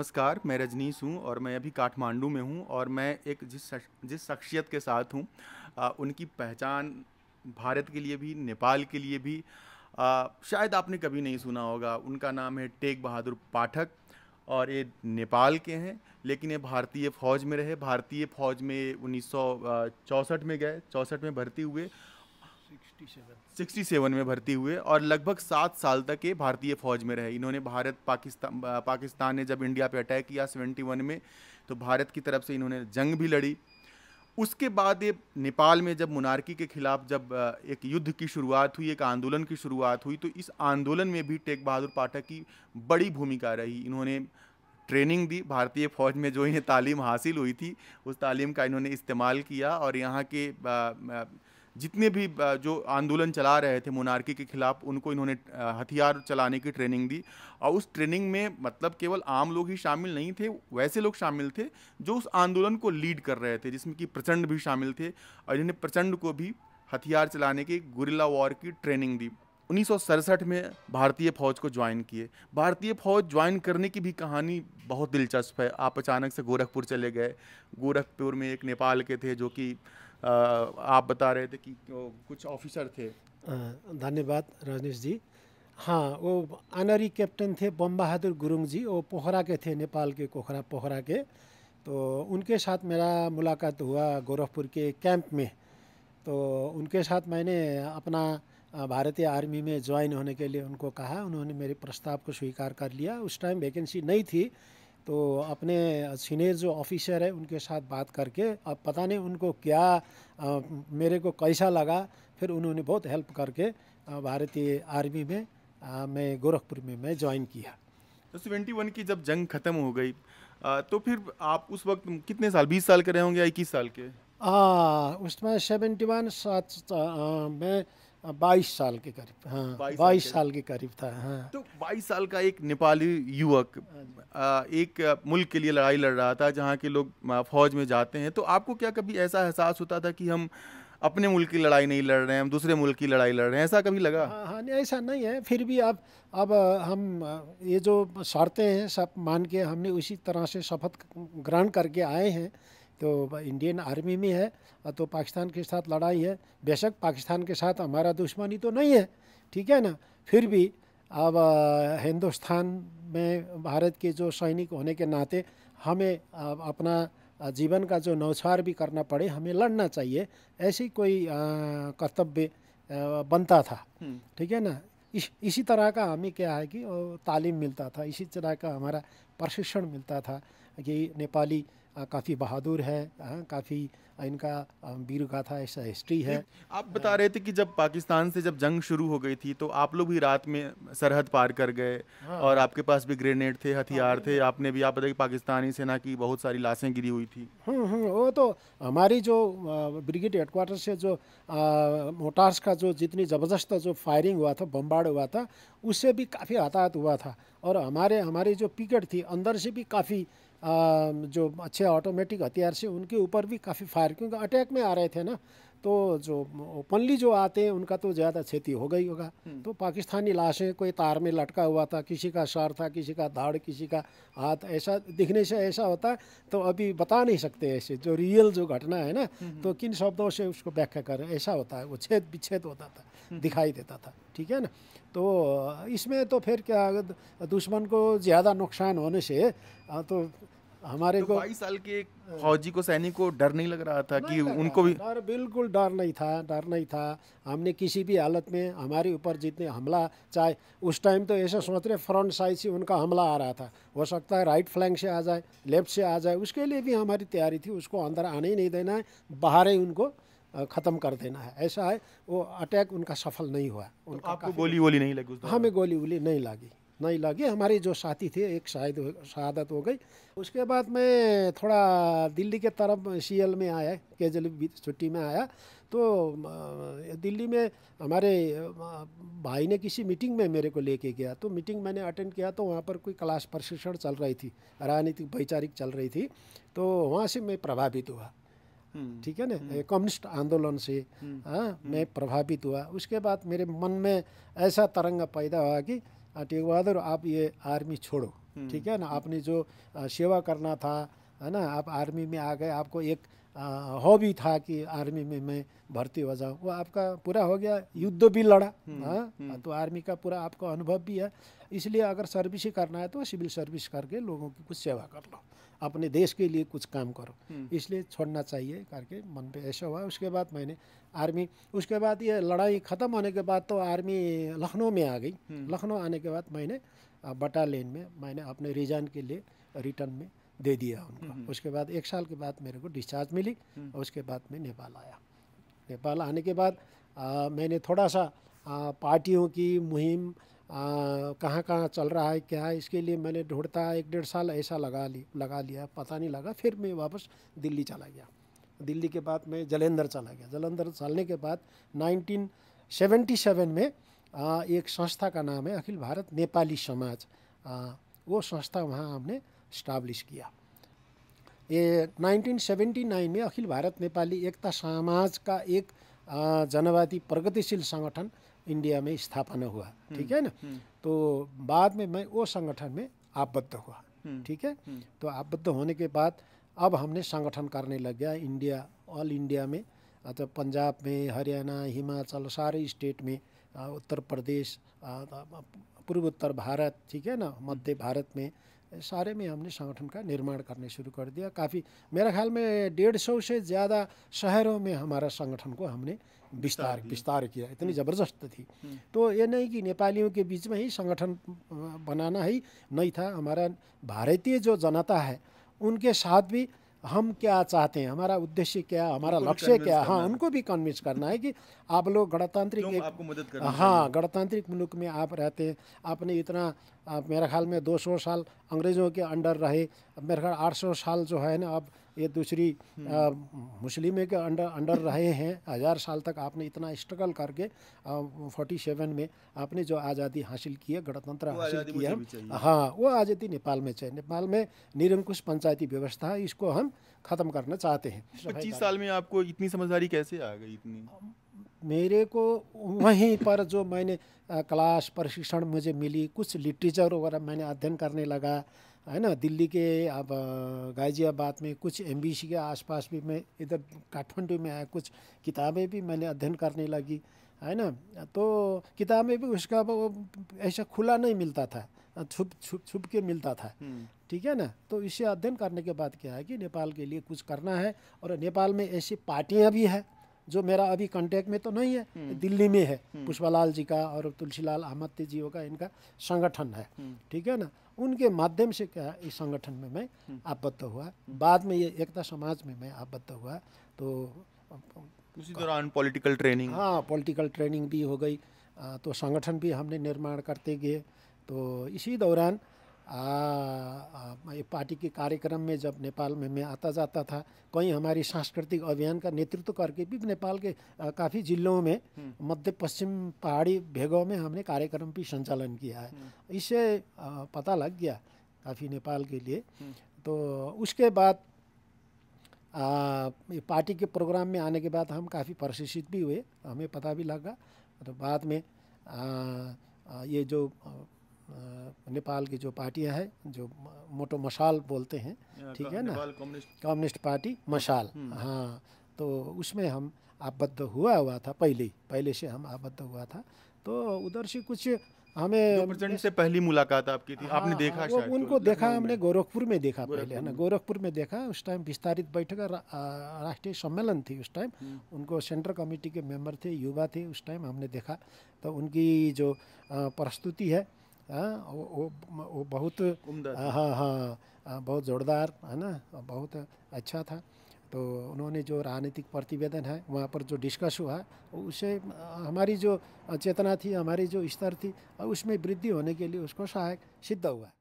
नमस्कार मैं रजनीश हूँ और मैं अभी काठमांडू में हूँ और मैं एक जिस जिस शख्सियत के साथ हूँ उनकी पहचान भारत के लिए भी नेपाल के लिए भी आ, शायद आपने कभी नहीं सुना होगा उनका नाम है टेक बहादुर पाठक और ये नेपाल के हैं लेकिन ये भारतीय फ़ौज में रहे भारतीय फ़ौज में उन्नीस में गए चौंसठ में भर्ती हुए 67 में भर्ती हुए और लगभग सात साल तक ये भारतीय फौज में रहे इन्होंने भारत पाकिस्तान पाकिस्तान ने जब इंडिया पे अटैक किया 71 में तो भारत की तरफ से इन्होंने जंग भी लड़ी उसके बाद ये नेपाल में जब मुनारकी के खिलाफ जब एक युद्ध की शुरुआत हुई एक आंदोलन की शुरुआत हुई तो इस आंदोलन में भी टेक बहादुर पाठक की बड़ी भूमिका रही इन्होंने ट्रेनिंग दी भारतीय फ़ौज में जो इन्हें तालीम हासिल हुई थी उस तालीम का इन्होंने इस्तेमाल किया और यहाँ के आ, आ, जितने भी जो आंदोलन चला रहे थे मोनार्की के खिलाफ उनको इन्होंने हथियार चलाने की ट्रेनिंग दी और उस ट्रेनिंग में मतलब केवल आम लोग ही शामिल नहीं थे वैसे लोग शामिल थे जो उस आंदोलन को लीड कर रहे थे जिसमें कि प्रचंड भी शामिल थे और इन्होंने प्रचंड को भी हथियार चलाने की गुरिल्ला वॉर की ट्रेनिंग दी उन्नीस में भारतीय फौज को ज्वाइन किए भारतीय फौज ज्वाइन करने की भी कहानी बहुत दिलचस्प है आप अचानक से गोरखपुर चले गए गोरखपुर में एक नेपाल के थे जो कि आप बता रहे थे कि कुछ ऑफिसर थे धन्यवाद रजनीश जी हाँ वो आनरी कैप्टन थे बम बहादुर गुरुंग जी वो पोखरा के थे नेपाल के कोखरा पोखरा के तो उनके साथ मेरा मुलाकात हुआ गोरखपुर के कैंप में तो उनके साथ मैंने अपना भारतीय आर्मी में ज्वाइन होने के लिए उनको कहा उन्होंने मेरे प्रस्ताव को स्वीकार कर लिया उस टाइम वैकेंसी नहीं थी तो अपने सीनियर जो ऑफिसर है उनके साथ बात करके अब पता नहीं उनको क्या आ, मेरे को कैसा लगा फिर उन्होंने बहुत हेल्प करके भारतीय आर्मी में आ, मैं गोरखपुर में मैं ज्वाइन किया तो सेवेंटी वन की जब जंग ख़त्म हो गई आ, तो फिर आप उस वक्त कितने साल बीस साल के रहे होंगे या इक्कीस साल के आ, उसमें सेवेंटी वन सात मैं हाँ, बाईस साल के करीब हाँ बाईस साल के करीब था हाँ तो बाईस साल का एक नेपाली युवक हाँ। एक मुल्क के लिए लड़ाई लड़ रहा था जहाँ के लोग फौज में जाते हैं तो आपको क्या कभी ऐसा एहसास होता था कि हम अपने मुल्क की लड़ाई नहीं लड़ रहे हैं हम दूसरे मुल्क की लड़ाई लड़ रहे हैं ऐसा कभी लगा हाँ हाँ ऐसा नहीं है फिर भी अब अब हम ये जो शर्तें हैं सब मान के हमने उसी तरह से शपथ ग्रहण करके आए हैं तो इंडियन आर्मी में है तो पाकिस्तान के साथ लड़ाई है बेशक पाकिस्तान के साथ हमारा दुश्मनी तो नहीं है ठीक है ना फिर भी अब हिंदुस्तान में भारत के जो सैनिक होने के नाते हमें अपना जीवन का जो नौछार भी करना पड़े हमें लड़ना चाहिए ऐसी कोई कर्तव्य बनता था हम्म। ठीक है ना इस इसी तरह का हमें क्या है कि तालीम मिलता था इसी तरह का हमारा प्रशिक्षण मिलता था कि नेपाली काफ़ी बहादुर है काफ़ी इनका वीर गाथा ऐसा हिस्ट्री है आप बता रहे थे कि जब पाकिस्तान से जब जंग शुरू हो गई थी तो आप लोग भी रात में सरहद पार कर गए हाँ, और आपके पास भी ग्रेनेड थे हथियार हाँ, थे आपने भी आप बताइए पाकिस्तानी सेना की बहुत सारी लाशें गिरी हुई थी हम्म, हम्म, वो तो हमारी जो ब्रिगेड हेडक्वार्टर से जो मोटार्स का जो जितनी ज़बरदस्त जो फायरिंग हुआ था बम्बार्ड हुआ था उससे भी काफ़ी हताहत हुआ था और हमारे हमारी जो पिकेट थी अंदर से भी काफ़ी जो अच्छे ऑटोमेटिक हथियार से उनके ऊपर भी काफ़ी फायर क्योंकि अटैक में आ रहे थे ना तो जो ओपनली जो आते हैं उनका तो ज़्यादा क्षति हो गई होगा हम्म। तो पाकिस्तानी लाशें कोई तार में लटका हुआ था किसी का शार था किसी का धाड़ किसी का हाथ ऐसा दिखने से ऐसा होता तो अभी बता नहीं सकते ऐसे जो रियल जो घटना है ना हम्म, हम्म। तो किन शब्दों से उसको व्याख्या करें ऐसा होता है वो छेद विच्छेद होता था दिखाई देता था ठीक है ना तो इसमें तो फिर क्या दुश्मन को ज़्यादा नुकसान होने से तो हमारे तो को बाईस साल के फौजी को सैनिक को डर नहीं लग रहा था कि उनको भी डर बिल्कुल डर नहीं था डर नहीं था हमने किसी भी हालत में हमारे ऊपर जितने हमला चाहे उस टाइम तो ऐसा सोच रहे फ्रंट साइड से उनका हमला आ रहा था हो सकता है राइट फ्लैंक से आ जाए लेफ्ट से आ जाए उसके लिए भी हमारी तैयारी थी उसको अंदर आने ही नहीं देना है बाहर ही उनको ख़त्म कर देना है ऐसा है वो अटैक उनका सफल नहीं हुआ तो उनका तो आपको गोली वोली नहीं लगी हमें हाँ, गोली वोली नहीं लगी नहीं लगी हमारे जो साथी थे एक शायद शहादत हो गई उसके बाद मैं थोड़ा दिल्ली के तरफ सीएल में आया केजल छुट्टी में आया तो दिल्ली में हमारे भाई ने किसी मीटिंग में मेरे को लेके गया तो मीटिंग मैंने अटेंड किया तो वहाँ पर कोई क्लास प्रशिक्षण चल रही थी राजनीतिक वैचारिक चल रही थी तो वहाँ से मैं प्रभावित हुआ हम्म, ठीक है ना हम्म। कम्युनिस्ट आंदोलन से हम्म, हाँ मैं प्रभावित हुआ उसके बाद मेरे मन में ऐसा तरंग पैदा हुआ कि टेग बहादुर आप ये आर्मी छोड़ो ठीक है ना आपने जो सेवा करना था है ना आप आर्मी में आ गए आपको एक हॉबी था कि आर्मी में मैं भर्ती हो जाऊँ वो आपका पूरा हो गया युद्ध भी लड़ा हम्म, हाँ हम्म। तो आर्मी का पूरा आपका अनुभव भी है इसलिए अगर सर्विस ही करना है तो सिविल सर्विस करके लोगों की कुछ सेवा कर लो अपने देश के लिए कुछ काम करो हम्म। इसलिए छोड़ना चाहिए करके मन पे ऐसा हुआ उसके बाद मैंने आर्मी उसके बाद ये लड़ाई ख़त्म होने के बाद तो आर्मी लखनऊ में आ गई लखनऊ आने के बाद मैंने बटालियन में मैंने अपने रिजाइन के लिए रिटर्न में दे दिया उनको हम्म, हम्म। उसके बाद एक साल के बाद मेरे को डिस्चार्ज मिली हम्म। और उसके बाद मैं नेपाल आया नेपाल आने के बाद आ, मैंने थोड़ा सा आ, पार्टियों की मुहिम कहाँ कहाँ चल रहा है क्या है इसके लिए मैंने ढूंढता एक डेढ़ साल ऐसा लगा ली लगा लिया पता नहीं लगा फिर मैं वापस दिल्ली चला गया दिल्ली के बाद मैं जलंधर चला गया जलंधर चलने के बाद 1977 में आ, एक संस्था का नाम है अखिल भारत नेपाली समाज आ, वो संस्था वहाँ हमने स्टाब्लिश किया ये 1979 में अखिल भारत नेपाली एकता समाज का एक जनवादी प्रगतिशील संगठन इंडिया में स्थापना हुआ हम्म, ठीक है ना हम्म। तो बाद में मैं वो संगठन में आबद्ध हुआ हम्म, ठीक है तो आबद्ध होने के बाद अब हमने संगठन करने लग गया इंडिया ऑल इंडिया में अच्छा पंजाब में हरियाणा हिमाचल सारे स्टेट में उत्तर प्रदेश पूर्वोत्तर भारत ठीक है ना मध्य भारत में सारे में हमने संगठन का निर्माण करने शुरू कर दिया काफ़ी मेरा ख्याल में डेढ़ सौ से ज़्यादा शहरों में हमारा संगठन को हमने विस्तार विस्तार किया इतनी हम्म। ज़बरदस्त थी हम्म। तो ये नहीं कि नेपालियों के बीच में ही संगठन बनाना ही नहीं था हमारा भारतीय जो जनता है उनके साथ भी हम क्या चाहते हैं हमारा उद्देश्य क्या हमारा लक्ष्य क्या हाँ उनको भी कन्विंस हाँ, करना है कि आप लोग गणतांत्रिक हाँ गणतांत्रिक मुल्क में आप रहते हैं आपने इतना मेरे ख्याल में 200 साल अंग्रेज़ों के अंडर रहे मेरे ख्याल 800 साल जो है ना अब ये दूसरी हम्म। मुस्लिम के अंडर अंडर रहे हैं हज़ार साल तक आपने इतना स्ट्रगल करके फोर्टी सेवन में आपने जो आज़ादी हासिल की है गणतंत्र हासिल किया हाँ वो आज़ादी नेपाल में चाहिए नेपाल में निरंकुश पंचायती व्यवस्था है इसको हम ख़त्म करना चाहते हैं पच्चीस साल में आपको इतनी समझदारी कैसे आ गई इतनी मेरे को वहीं पर जो मैंने क्लास प्रशिक्षण मुझे मिली कुछ लिटरेचर वगैरह मैंने अध्ययन करने लगा है ना दिल्ली के अब गाजियाबाद में कुछ एम के आसपास भी मैं इधर काठमांडू में आया कुछ किताबें भी मैंने अध्ययन करने लगी है ना तो किताबें भी उसका वो ऐसा खुला नहीं मिलता था छुप छुप छुप के मिलता था हम्म। ठीक है ना तो इसे अध्ययन करने के बाद क्या है कि नेपाल के लिए कुछ करना है और नेपाल में ऐसी पार्टियाँ भी हैं जो मेरा अभी कांटेक्ट में तो नहीं है हम्म। दिल्ली में है हम्म। पुष्पालाल जी का और तुलसीलाल अहमद जी का इनका संगठन है हम्म। ठीक है ना उनके माध्यम से क्या इस संगठन में मैं आबद्ध हुआ बाद में ये एकता समाज में मैं आबद्ध हुआ तो उसी दौरान पॉलिटिकल ट्रेनिंग हाँ पॉलिटिकल ट्रेनिंग भी हो गई तो संगठन भी हमने निर्माण करते गए तो इसी दौरान पार्टी के कार्यक्रम में जब नेपाल में मैं आता जाता था कहीं हमारी सांस्कृतिक अभियान का नेतृत्व करके भी नेपाल के काफ़ी जिलों में हम्म। मध्य पश्चिम पहाड़ी भेगों में हमने कार्यक्रम भी संचालन किया है हम्म। इससे पता लग गया काफ़ी नेपाल के लिए हम्म। तो उसके बाद आ, पार्टी के प्रोग्राम में आने के बाद हम काफ़ी प्रशिक्षित भी हुए हमें पता भी लगा तो बाद में आ, आ, ये जो नेपाल की जो पार्टियां हैं जो मोटो मशाल बोलते हैं हाँ, ठीक है ना कम्युनिस्ट पार्टी मशाल हम्म। हाँ तो उसमें हम आबद्ध हुआ हुआ था पहले पहले से हम आबद्ध हुआ था तो उधर से कुछ हमें प्रेसिडेंट से पहली मुलाकात आपकी थी आपने हाँ, देखा वो तो, उनको देखा हमने गोरखपुर में देखा पहले है ना गोरखपुर में देखा उस टाइम विस्तारित बैठक राष्ट्रीय सम्मेलन थी उस टाइम हम्म। उनको सेंट्रल कमेटी के मेंबर थे युवा थे उस टाइम हमने देखा तो उनकी जो प्रस्तुति है हाँ, वो, वो बहुत हाँ, हाँ हाँ बहुत जोरदार है ना बहुत अच्छा था तो उन्होंने जो राजनीतिक प्रतिवेदन है वहाँ पर जो डिस्कस हुआ उसे हमारी जो चेतना थी हमारी जो स्तर थी उसमें वृद्धि होने के लिए उसको सहायक सिद्ध हुआ